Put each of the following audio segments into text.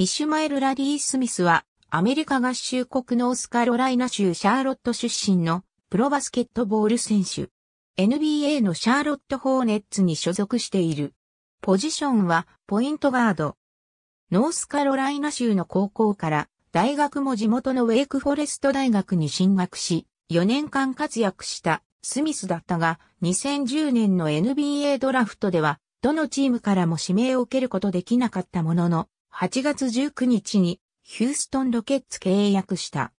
イシュマエル・ラディ・スミスは、アメリカ合衆国ノースカロライナ州シャーロット出身のプロバスケットボール選手。NBA のシャーロット・ホーネッツに所属している。ポジションはポイントガード。ノースカロライナ州の高校から大学も地元のウェイクフォレスト大学に進学し、4年間活躍したスミスだったが、2010年の NBA ドラフトでは、どのチームからも指名を受けることできなかったものの、8月19日にヒューストンロケッツ契約した。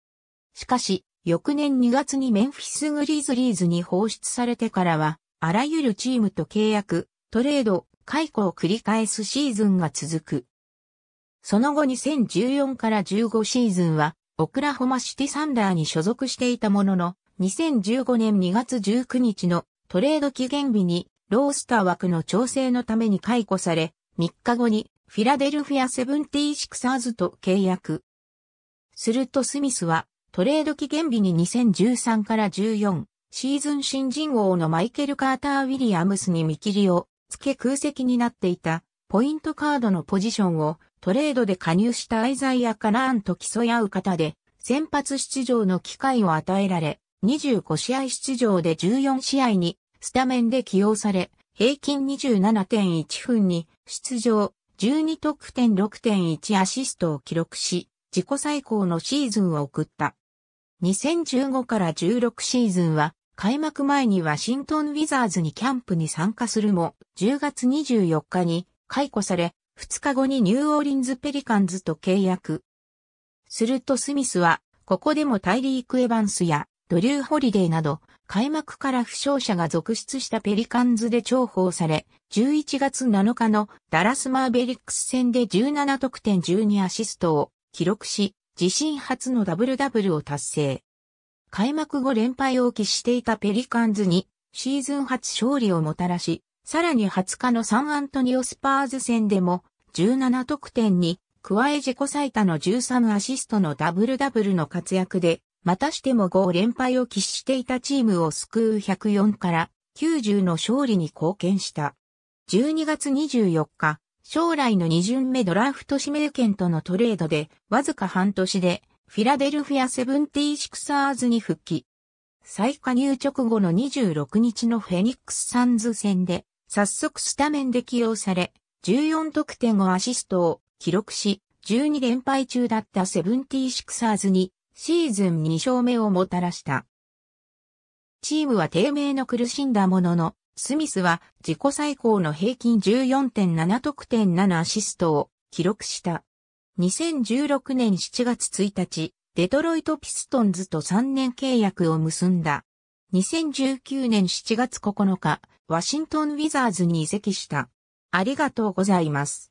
しかし、翌年2月にメンフィスグリーズリーズに放出されてからは、あらゆるチームと契約、トレード、解雇を繰り返すシーズンが続く。その後2014から15シーズンは、オクラホマシティサンダーに所属していたものの、2015年2月19日のトレード期限日に、ロースター枠の調整のために解雇され、3日後にフィラデルフィアセブンティーシクサーズと契約。するとスミスはトレード期限日に2013から14シーズン新人王のマイケル・カーター・ウィリアムスに見切りをつけ空席になっていたポイントカードのポジションをトレードで加入したアイザイア・カナーンと競い合う方で先発出場の機会を与えられ25試合出場で14試合にスタメンで起用され平均27.1分に出場、12得点6.1アシストを記録し、自己最高のシーズンを送った。2015から16シーズンは、開幕前にワシントン・ウィザーズにキャンプに参加するも、10月24日に解雇され、2日後にニューオーリンズ・ペリカンズと契約。するとスミスは、ここでもタイリーク・エヴァンスやドリュー・ホリデーなど、開幕から負傷者が続出したペリカンズで重宝され、11月7日のダラスマーベリックス戦で17得点12アシストを記録し、自身初のダブルダブルを達成。開幕後連敗を喫していたペリカンズにシーズン初勝利をもたらし、さらに20日のサンアントニオスパーズ戦でも17得点に加え自己最多の13アシストのダブルダブルの活躍でまたしても5連敗を喫していたチームを救う104から90の勝利に貢献した。12月24日、将来の2巡目ドラフト指名権とのトレードで、わずか半年で、フィラデルフィアセブンティーシクサーズに復帰。再加入直後の26日のフェニックスサンズ戦で、早速スタメンで起用され、14得点をアシストを記録し、12連敗中だったセブンティーシクサーズにシーズン2勝目をもたらした。チームは低迷の苦しんだものの、スミスは自己最高の平均14.7得点7アシストを記録した。2016年7月1日、デトロイトピストンズと3年契約を結んだ。2019年7月9日、ワシントンウィザーズに移籍した。ありがとうございます。